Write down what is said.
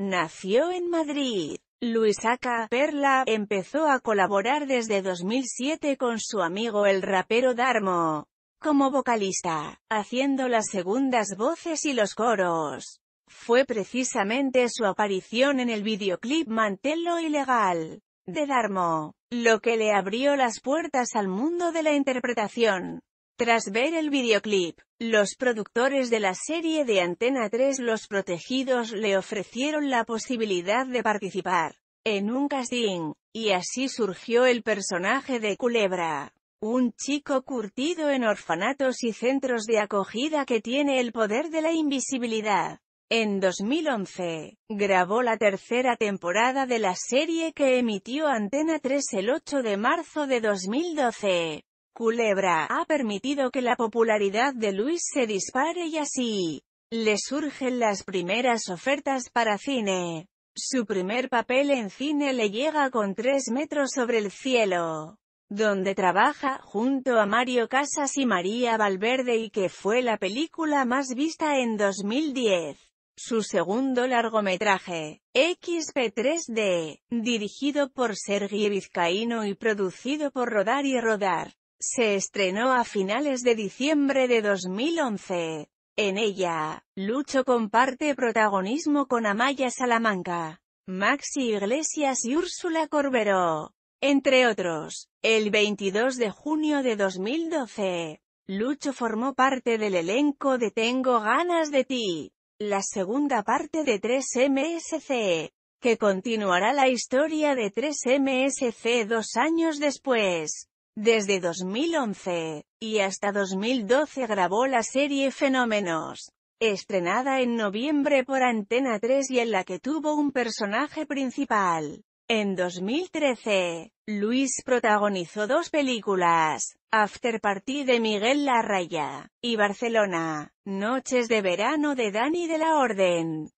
Nació en Madrid. Aca Perla empezó a colaborar desde 2007 con su amigo el rapero Darmo, como vocalista, haciendo las segundas voces y los coros. Fue precisamente su aparición en el videoclip Mantelo Ilegal, de Darmo, lo que le abrió las puertas al mundo de la interpretación. Tras ver el videoclip, los productores de la serie de Antena 3 Los Protegidos le ofrecieron la posibilidad de participar en un casting, y así surgió el personaje de Culebra, un chico curtido en orfanatos y centros de acogida que tiene el poder de la invisibilidad. En 2011, grabó la tercera temporada de la serie que emitió Antena 3 el 8 de marzo de 2012. Culebra ha permitido que la popularidad de Luis se dispare y así le surgen las primeras ofertas para cine. Su primer papel en cine le llega con tres metros sobre el cielo, donde trabaja junto a Mario Casas y María Valverde y que fue la película más vista en 2010 su segundo largometraje, XP3D, dirigido por Sergi Vizcaíno y producido por Rodar y Rodar. Se estrenó a finales de diciembre de 2011. En ella, Lucho comparte protagonismo con Amaya Salamanca, Maxi Iglesias y Úrsula Corberó. Entre otros, el 22 de junio de 2012, Lucho formó parte del elenco de Tengo ganas de ti, la segunda parte de 3MSC, que continuará la historia de 3MSC dos años después. Desde 2011 y hasta 2012 grabó la serie Fenómenos, estrenada en noviembre por Antena 3 y en la que tuvo un personaje principal. En 2013, Luis protagonizó dos películas, After Party de Miguel Larraya, y Barcelona, Noches de Verano de Dani de la Orden.